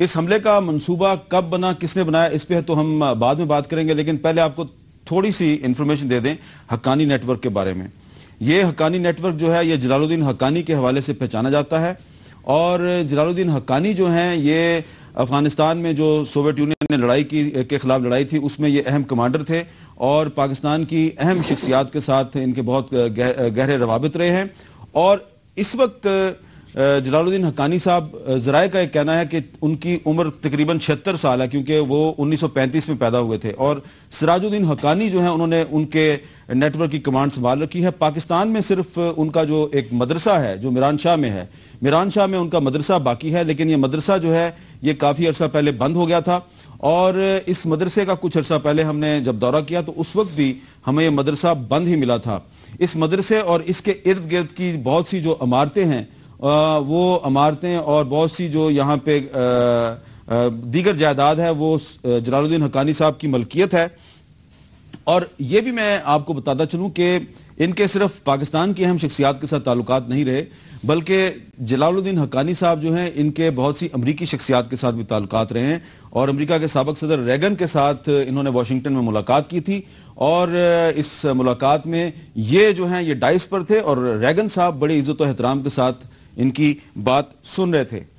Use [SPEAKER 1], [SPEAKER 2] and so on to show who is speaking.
[SPEAKER 1] इस हमले का मंसूबा कब बना किसने बनाया इस पर तो हम बाद में बात करेंगे लेकिन पहले आपको थोड़ी सी इंफॉर्मेशन दे दें हक्कानी नेटवर्क के बारे में ये हक्कानी नेटवर्क जो है ये जलालुद्दीन हक्कानी के हवाले से पहचाना जाता है और जलालुद्दीन हक्कानी जो हैं ये अफगानिस्तान में जो सोवियत यूनियन ने लड़ाई की के खिलाफ लड़ाई थी उसमें ये अहम कमांडर थे और पाकिस्तान की अहम शख्सियात के साथ इनके बहुत गहरे रवाबित रहे हैं और इस वक्त जलालुद्दीन हकानी साहब जराए का एक कहना है कि उनकी उम्र तकरीबन छिहत्तर साल है क्योंकि वो 1935 में पैदा हुए थे और सिराजुद्दीन हकानी जो है उन्होंने उनके नेटवर्क की कमांड संभाल रखी है पाकिस्तान में सिर्फ उनका जो एक मदरसा है जो मिरान शाह में है मिरान शाह में उनका मदरसा बाकी है लेकिन ये मदरसा जो है ये काफ़ी अर्सा पहले बंद हो गया था और इस मदरसे का कुछ अर्सा पहले हमने जब दौरा किया तो उस वक्त भी हमें यह मदरसा बंद ही मिला था इस मदरसे और इसके इर्द गिर्द की बहुत सी जो इमारतें हैं वो इमारतें और बहुत सी जो यहाँ पे दीगर जायदाद है वो जलालुद्दीन हकानी साहब की मलकियत है और ये भी मैं आपको बताता चलूँ कि इनके सिर्फ पाकिस्तान की अहम शख्सियात के साथ ताल्लुक नहीं रहे बल्कि जलालुद्दीन हकानी साहब जो हैं इनके बहुत सी अमरीकी शख्सियात के साथ भी ताल्लुक रहे हैं और अमरीका के सबक सदर रेगन के साथ इन्होंने वाशिंगटन में मुलाकात की थी और इस मुलाकात में ये जो हैं ये डाइस पर थे और रेगन साहब बड़ी इज़्ज़त एहतराम के साथ इनकी बात सुन रहे थे